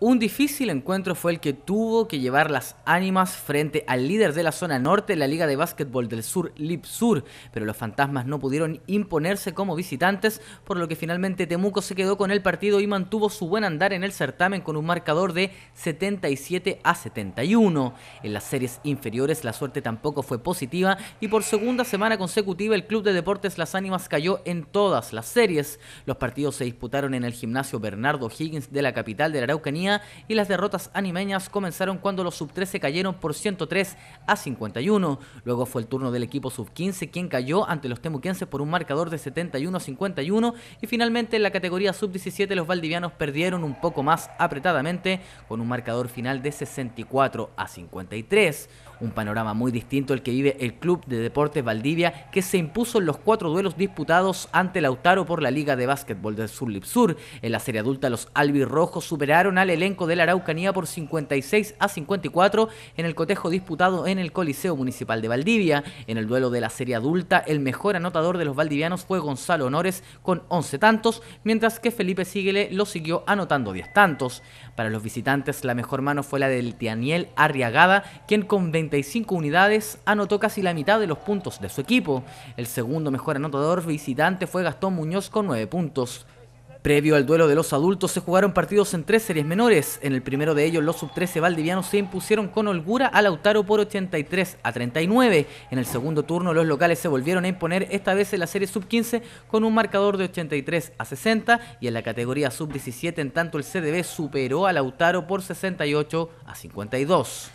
Un difícil encuentro fue el que tuvo que llevar las ánimas frente al líder de la zona norte la Liga de Básquetbol del Sur, Lip Sur, pero los fantasmas no pudieron imponerse como visitantes, por lo que finalmente Temuco se quedó con el partido y mantuvo su buen andar en el certamen con un marcador de 77 a 71. En las series inferiores la suerte tampoco fue positiva y por segunda semana consecutiva el Club de Deportes Las Ánimas cayó en todas las series. Los partidos se disputaron en el gimnasio Bernardo Higgins de la capital de Araucanía y las derrotas animeñas comenzaron cuando los sub-13 cayeron por 103 a 51. Luego fue el turno del equipo sub-15 quien cayó ante los temuquenses por un marcador de 71 a 51 y finalmente en la categoría sub-17 los valdivianos perdieron un poco más apretadamente con un marcador final de 64 a 53. Un panorama muy distinto el que vive el Club de Deportes Valdivia, que se impuso en los cuatro duelos disputados ante Lautaro por la Liga de Básquetbol del Sur sur En la serie adulta, los albirrojos superaron al elenco de la Araucanía por 56 a 54 en el cotejo disputado en el Coliseo Municipal de Valdivia. En el duelo de la serie adulta, el mejor anotador de los valdivianos fue Gonzalo Honores con 11 tantos, mientras que Felipe Síguele lo siguió anotando 10 tantos. Para los visitantes, la mejor mano fue la del Tianiel Arriagada, quien con 25 unidades anotó casi la mitad de los puntos de su equipo. El segundo mejor anotador visitante fue Gastón Muñoz con 9 puntos. Previo al duelo de los adultos se jugaron partidos en tres series menores. En el primero de ellos los sub-13 valdivianos se impusieron con holgura a Lautaro por 83 a 39. En el segundo turno los locales se volvieron a imponer esta vez en la serie sub-15 con un marcador de 83 a 60 y en la categoría sub-17 en tanto el CDB superó a Lautaro por 68 a 52.